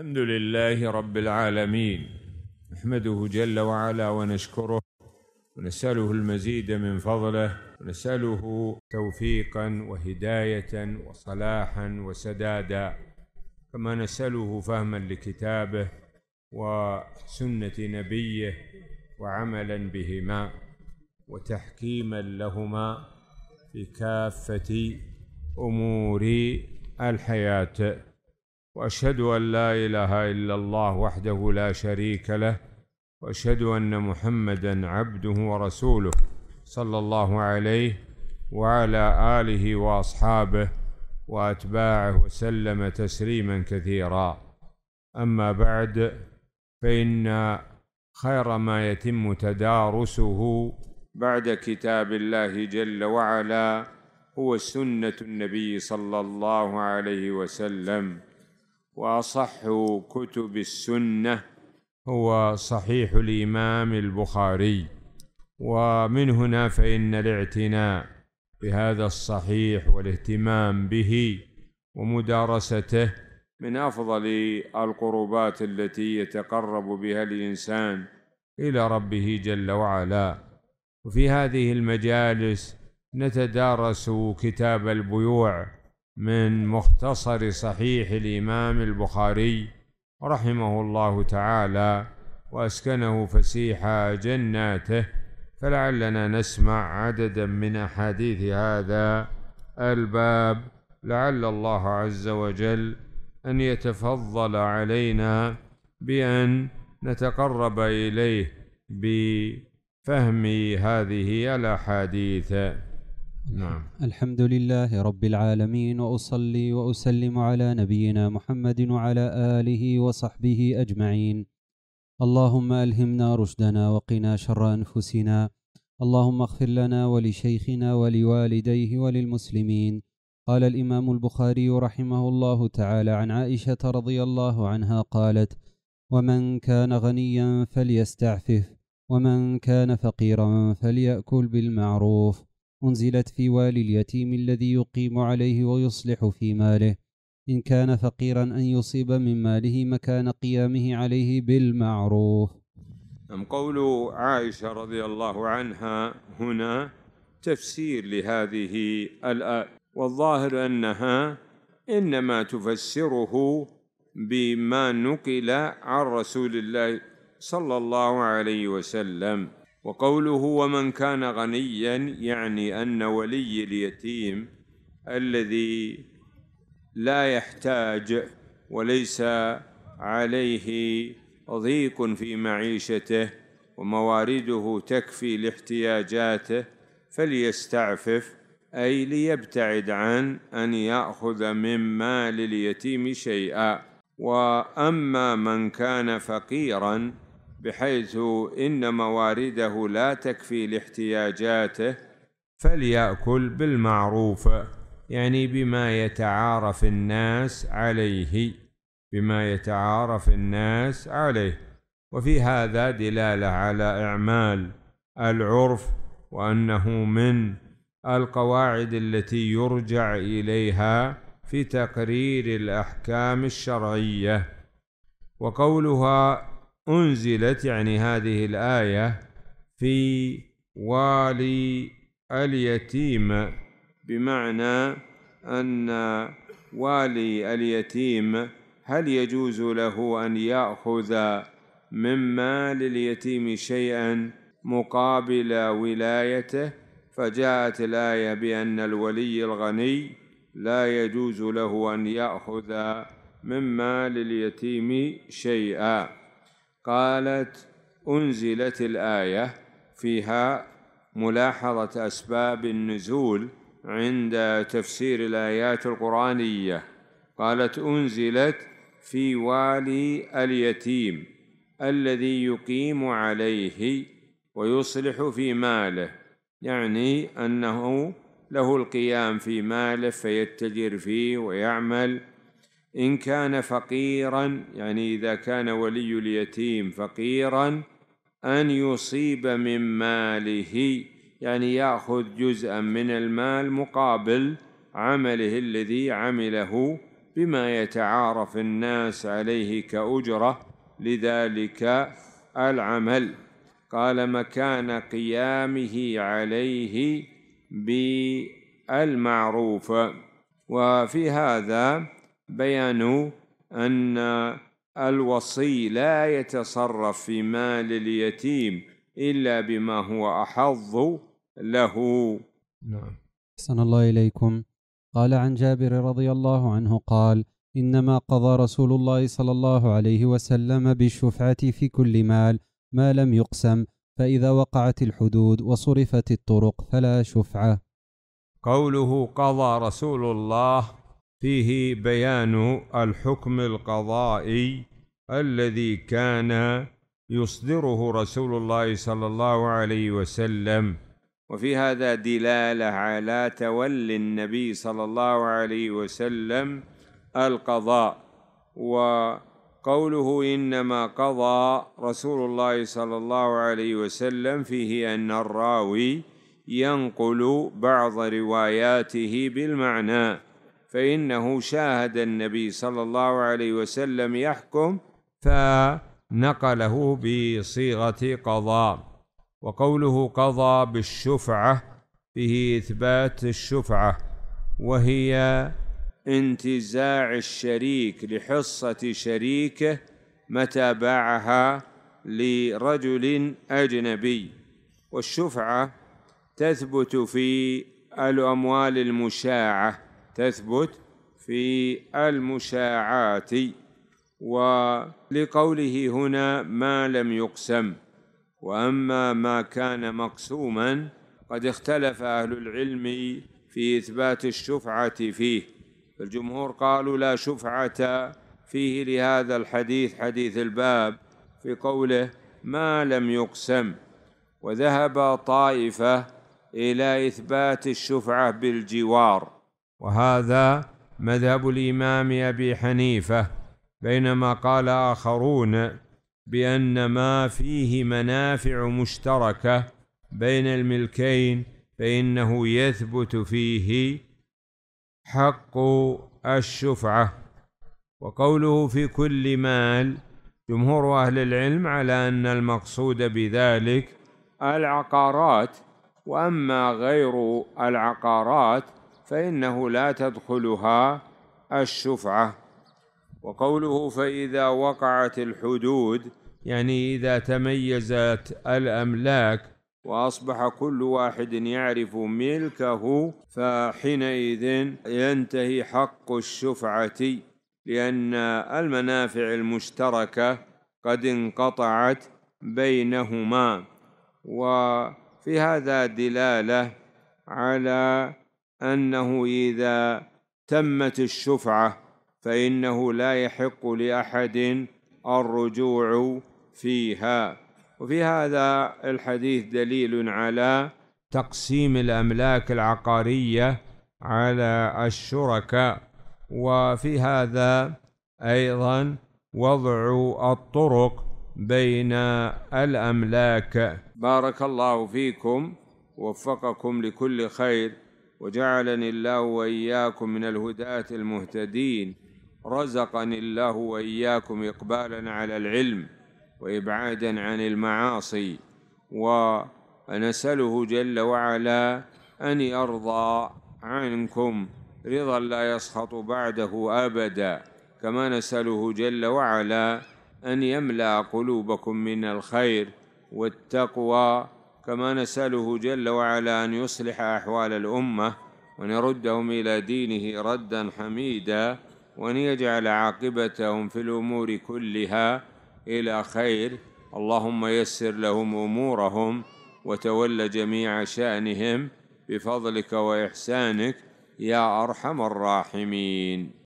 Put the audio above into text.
الحمد لله رب العالمين نحمده جل وعلا ونشكره ونساله المزيد من فضله ونساله توفيقا وهدايه وصلاحا وسدادا كما نساله فهما لكتابه وسنه نبيه وعملا بهما وتحكيما لهما في كافه امور الحياه واشهد ان لا اله الا الله وحده لا شريك له واشهد ان محمدا عبده ورسوله صلى الله عليه وعلى اله واصحابه واتباعه وسلم تسليما كثيرا اما بعد فان خير ما يتم تدارسه بعد كتاب الله جل وعلا هو سنه النبي صلى الله عليه وسلم واصح كتب السنه هو صحيح الامام البخاري ومن هنا فان الاعتناء بهذا الصحيح والاهتمام به ومدارسته من افضل القربات التي يتقرب بها الانسان الى ربه جل وعلا وفي هذه المجالس نتدارس كتاب البيوع من مختصر صحيح الإمام البخاري رحمه الله تعالى وأسكنه فسيح جناته فلعلنا نسمع عددا من أحاديث هذا الباب لعل الله عز وجل أن يتفضل علينا بأن نتقرب إليه بفهم هذه الأحاديث نعم الحمد لله رب العالمين واصلي واسلم على نبينا محمد وعلى اله وصحبه اجمعين اللهم الهمنا رشدنا وقنا شر انفسنا اللهم اغفر لنا ولشيخنا ولوالديه وللمسلمين قال الامام البخاري رحمه الله تعالى عن عائشه رضي الله عنها قالت ومن كان غنيا فليستعفف ومن كان فقيرا فليأكل بالمعروف أنزلت في والي اليتيم الذي يقيم عليه ويصلح في ماله إن كان فقيرا أن يصيب من ماله مكان قيامه عليه بالمعروف أم قول عائشة رضي الله عنها هنا تفسير لهذه الآية والظاهر أنها إنما تفسره بما نقل عن رسول الله صلى الله عليه وسلم وقوله ومن كان غنيا يعني ان ولي اليتيم الذي لا يحتاج وليس عليه ضيق في معيشته وموارده تكفي لاحتياجاته فليستعفف اي ليبتعد عن ان ياخذ من مال اليتيم شيئا واما من كان فقيرا بحيث إن موارده لا تكفي لاحتياجاته فليأكل بالمعروف يعني بما يتعارف الناس عليه بما يتعارف الناس عليه وفي هذا دلالة على إعمال العرف وأنه من القواعد التي يرجع إليها في تقرير الأحكام الشرعية وقولها أنزلت يعني هذه الآية في والي اليتيم بمعنى أن والي اليتيم هل يجوز له أن يأخذ من مال اليتيم شيئا مقابل ولايته فجاءت الآية بأن الولي الغني لا يجوز له أن يأخذ من مال اليتيم شيئا قالت أنزلت الآية فيها ملاحظة أسباب النزول عند تفسير الآيات القرآنية قالت أنزلت في والي اليتيم الذي يقيم عليه ويصلح في ماله يعني أنه له القيام في ماله فيتجر فيه ويعمل إن كان فقيرا يعني إذا كان ولي اليتيم فقيرا أن يصيب من ماله يعني يأخذ جزءا من المال مقابل عمله الذي عمله بما يتعارف الناس عليه كأجرة لذلك العمل قال مكان قيامه عليه بالمعروف وفي هذا بيانوا أن الوصي لا يتصرف في مال اليتيم إلا بما هو أحظ له نعم أحسن الله إليكم قال عن جابر رضي الله عنه قال إنما قضى رسول الله صلى الله عليه وسلم بالشفعة في كل مال ما لم يقسم فإذا وقعت الحدود وصرفت الطرق فلا شفعة قوله قضى رسول الله فيه بيان الحكم القضائي الذي كان يصدره رسول الله صلى الله عليه وسلم وفي هذا دلاله على تولي النبي صلى الله عليه وسلم القضاء وقوله انما قضى رسول الله صلى الله عليه وسلم فيه ان الراوي ينقل بعض رواياته بالمعنى فإنه شاهد النبي صلى الله عليه وسلم يحكم فنقله بصيغة قضاء وقوله قضى بالشفعة فيه إثبات الشفعة وهي انتزاع الشريك لحصة شريكه متى باعها لرجل أجنبي والشفعة تثبت في الأموال المشاعة تثبت في المشاعات ولقوله هنا ما لم يقسم واما ما كان مقسوما قد اختلف اهل العلم في اثبات الشفعه فيه الجمهور قالوا لا شفعه فيه لهذا الحديث حديث الباب في قوله ما لم يقسم وذهب طائفه الى اثبات الشفعه بالجوار وهذا مذهب الإمام أبي حنيفة بينما قال آخرون بأن ما فيه منافع مشتركة بين الملكين فإنه يثبت فيه حق الشفعة وقوله في كل مال جمهور أهل العلم على أن المقصود بذلك العقارات وأما غير العقارات فإنه لا تدخلها الشفعة وقوله فإذا وقعت الحدود يعني إذا تميزت الأملاك وأصبح كل واحد يعرف ملكه فحينئذ ينتهي حق الشفعة لأن المنافع المشتركة قد انقطعت بينهما وفي هذا دلالة على أنه إذا تمت الشفعة فإنه لا يحق لأحد الرجوع فيها وفي هذا الحديث دليل على تقسيم الأملاك العقارية على الشركاء وفي هذا أيضا وضع الطرق بين الأملاك بارك الله فيكم ووفقكم لكل خير وجعلني الله واياكم من الهداة المهتدين رزقني الله واياكم اقبالا على العلم وابعادا عن المعاصي ونساله جل وعلا ان يرضى عنكم رضا لا يسخط بعده ابدا كما نساله جل وعلا ان يملا قلوبكم من الخير والتقوى كما نسأله جل وعلا أن يصلح أحوال الأمة وأن يردهم إلى دينه ردا حميدا وأن يجعل عاقبتهم في الأمور كلها إلى خير اللهم يسر لهم أمورهم وتول جميع شأنهم بفضلك وإحسانك يا أرحم الراحمين